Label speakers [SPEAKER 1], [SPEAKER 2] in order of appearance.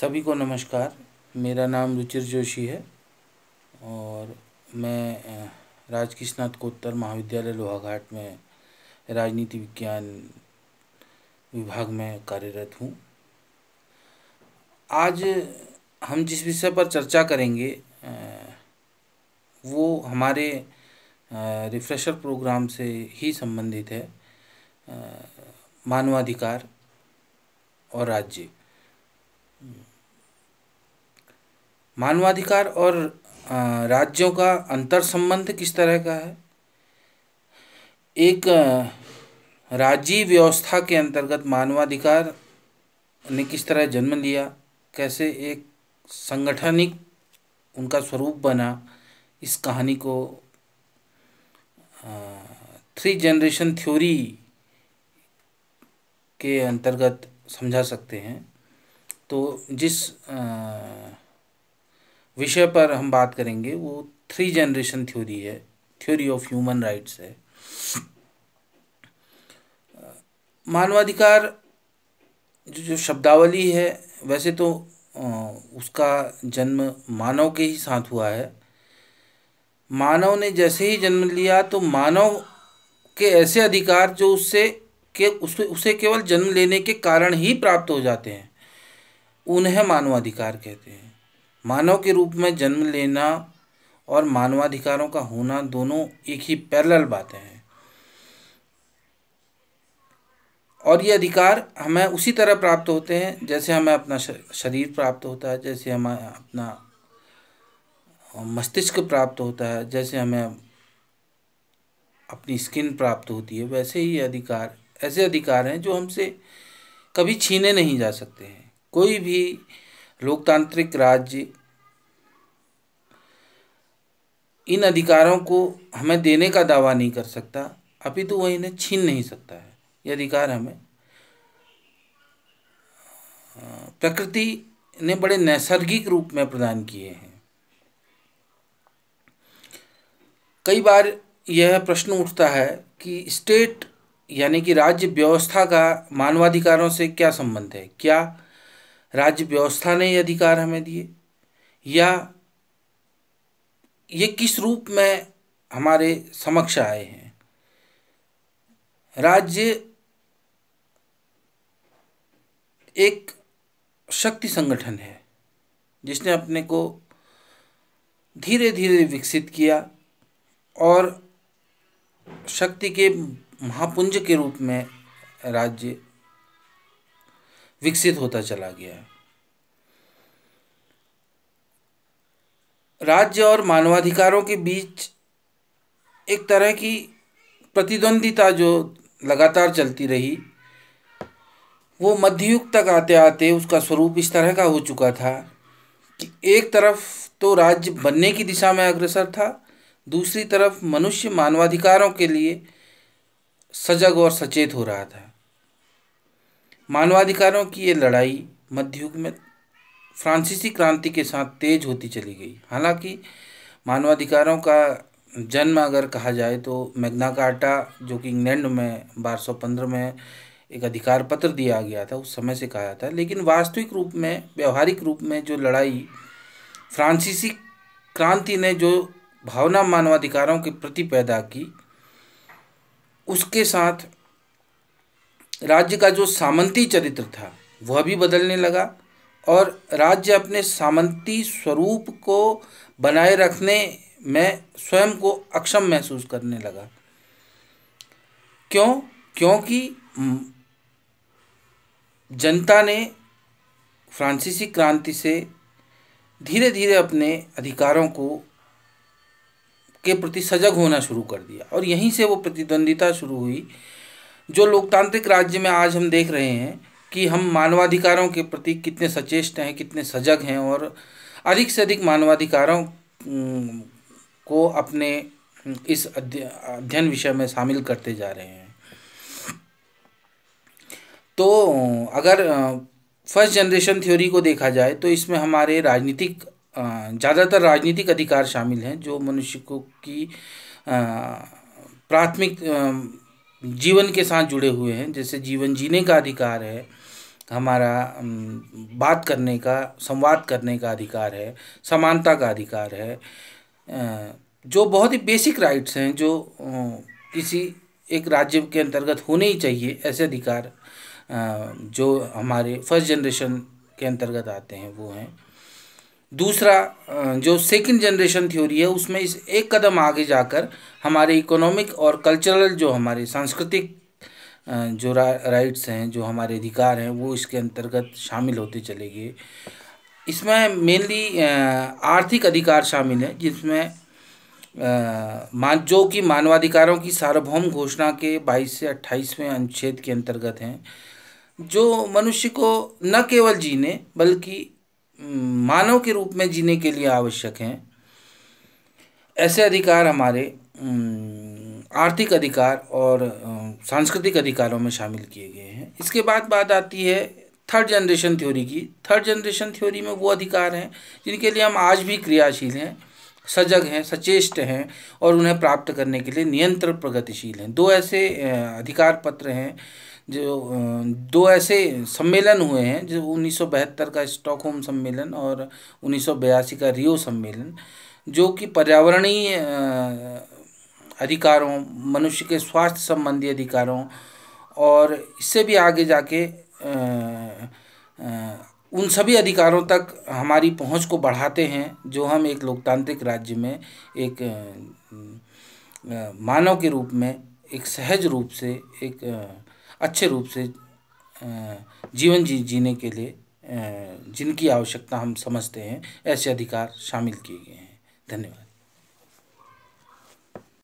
[SPEAKER 1] सभी को नमस्कार मेरा नाम रुचिर जोशी है और मैं राजकीय कोत्तर महाविद्यालय लोहाघाट में राजनीति विज्ञान विभाग में कार्यरत हूँ आज हम जिस विषय पर चर्चा करेंगे वो हमारे रिफ्रेशर प्रोग्राम से ही संबंधित है मानवाधिकार और राज्य मानवाधिकार और राज्यों का अंतर संबंध किस तरह का है एक राज्य व्यवस्था के अंतर्गत मानवाधिकार ने किस तरह जन्म लिया कैसे एक संगठनिक उनका स्वरूप बना इस कहानी को थ्री जनरेशन थ्योरी के अंतर्गत समझा सकते हैं तो जिस आ, विषय पर हम बात करेंगे वो थ्री जनरेशन थ्योरी है थ्योरी ऑफ ह्यूमन राइट्स है मानवाधिकार जो जो शब्दावली है वैसे तो उसका जन्म मानव के ही साथ हुआ है मानव ने जैसे ही जन्म लिया तो मानव के ऐसे अधिकार जो उससे के उस उसे केवल जन्म लेने के कारण ही प्राप्त हो जाते हैं उन्हें मानवाधिकार कहते हैं मानव के रूप में जन्म लेना और मानवाधिकारों का होना दोनों एक ही पैरेलल बातें हैं और ये अधिकार हमें उसी तरह प्राप्त होते हैं जैसे हमें अपना शरीर प्राप्त होता है जैसे हमें अपना मस्तिष्क प्राप्त होता है जैसे हमें अपनी स्किन प्राप्त होती है वैसे ही अधिकार ऐसे अधिकार हैं जो हमसे कभी छीने नहीं जा सकते हैं कोई भी लोकतांत्रिक राज्य इन अधिकारों को हमें देने का दावा नहीं कर सकता अपितु तो वह इन्हें छीन नहीं सकता है ये अधिकार हमें प्रकृति ने बड़े नैसर्गिक रूप में प्रदान किए हैं कई बार यह प्रश्न उठता है कि स्टेट यानी कि राज्य व्यवस्था का मानवाधिकारों से क्या संबंध है क्या राज्य व्यवस्था ने ये अधिकार हमें दिए या ये किस रूप में हमारे समक्ष आए हैं राज्य एक शक्ति संगठन है जिसने अपने को धीरे धीरे विकसित किया और शक्ति के महापुंज के रूप में राज्य विकसित होता चला गया राज्य और मानवाधिकारों के बीच एक तरह की प्रतिद्वंदिता जो लगातार चलती रही वो मध्ययुग तक आते आते उसका स्वरूप इस तरह का हो चुका था कि एक तरफ तो राज्य बनने की दिशा में अग्रसर था दूसरी तरफ मनुष्य मानवाधिकारों के लिए सजग और सचेत हो रहा था मानवाधिकारों की ये लड़ाई मध्ययुग में फ्रांसीसी क्रांति के साथ तेज होती चली गई हालांकि मानवाधिकारों का जन्म अगर कहा जाए तो मैग्ना कार्टा जो कि इंग्लैंड में बारह में एक अधिकार पत्र दिया गया था उस समय से कहा जाता है लेकिन वास्तविक रूप में व्यवहारिक रूप में जो लड़ाई फ्रांसीसी क्रांति ने जो भावना मानवाधिकारों के प्रति पैदा की उसके साथ राज्य का जो सामंती चरित्र था वह भी बदलने लगा और राज्य अपने सामंती स्वरूप को बनाए रखने में स्वयं को अक्षम महसूस करने लगा क्यों क्योंकि जनता ने फ्रांसीसी क्रांति से धीरे धीरे अपने अधिकारों को के प्रति सजग होना शुरू कर दिया और यहीं से वो प्रतिद्वंदिता शुरू हुई जो लोकतांत्रिक राज्य में आज हम देख रहे हैं कि हम मानवाधिकारों के प्रति कितने सचेष्ट हैं कितने सजग हैं और अधिक से अधिक मानवाधिकारों को अपने इस अध्ययन विषय में शामिल करते जा रहे हैं तो अगर फर्स्ट जनरेशन थ्योरी को देखा जाए तो इसमें हमारे राजनीतिक ज़्यादातर राजनीतिक अधिकार शामिल हैं जो मनुष्य को की प्राथमिक जीवन के साथ जुड़े हुए हैं जैसे जीवन जीने का अधिकार है हमारा बात करने का संवाद करने का अधिकार है समानता का अधिकार है जो बहुत ही बेसिक राइट्स हैं जो किसी एक राज्य के अंतर्गत होने ही चाहिए ऐसे अधिकार जो हमारे फर्स्ट जनरेशन के अंतर्गत आते हैं वो हैं दूसरा जो सेकंड जनरेशन थ्योरी है उसमें इस एक कदम आगे जाकर हमारे इकोनॉमिक और कल्चरल जो हमारे सांस्कृतिक जो रा, राइट्स हैं जो हमारे अधिकार हैं वो इसके अंतर्गत शामिल होते चले गए इसमें मेनली आर्थिक अधिकार शामिल है जिसमें मान जो कि मानवाधिकारों की सार्वभौम घोषणा के 22 से 28वें अनुच्छेद के अंतर्गत हैं जो मनुष्य को न केवल जीने बल्कि मानव के रूप में जीने के लिए आवश्यक हैं ऐसे अधिकार हमारे आर्थिक अधिकार और सांस्कृतिक अधिकारों में शामिल किए गए हैं इसके बाद बात आती है थर्ड जनरेशन थ्योरी की थर्ड जनरेशन थ्योरी में वो अधिकार हैं जिनके लिए हम आज भी क्रियाशील हैं सजग हैं सचेष्ट हैं और उन्हें प्राप्त करने के लिए नियंत्रण प्रगतिशील हैं दो ऐसे अधिकार पत्र हैं जो दो ऐसे सम्मेलन हुए हैं जो उन्नीस का स्टॉकहोम सम्मेलन और उन्नीस का रियो सम्मेलन जो कि पर्यावरणीय अधिकारों मनुष्य के स्वास्थ्य संबंधी अधिकारों और इससे भी आगे जाके उन सभी अधिकारों तक हमारी पहुंच को बढ़ाते हैं जो हम एक लोकतांत्रिक राज्य में एक मानव के रूप में एक सहज रूप से एक अच्छे रूप से जीवन जी जीने के लिए जिनकी आवश्यकता हम समझते हैं ऐसे अधिकार शामिल किए गए हैं धन्यवाद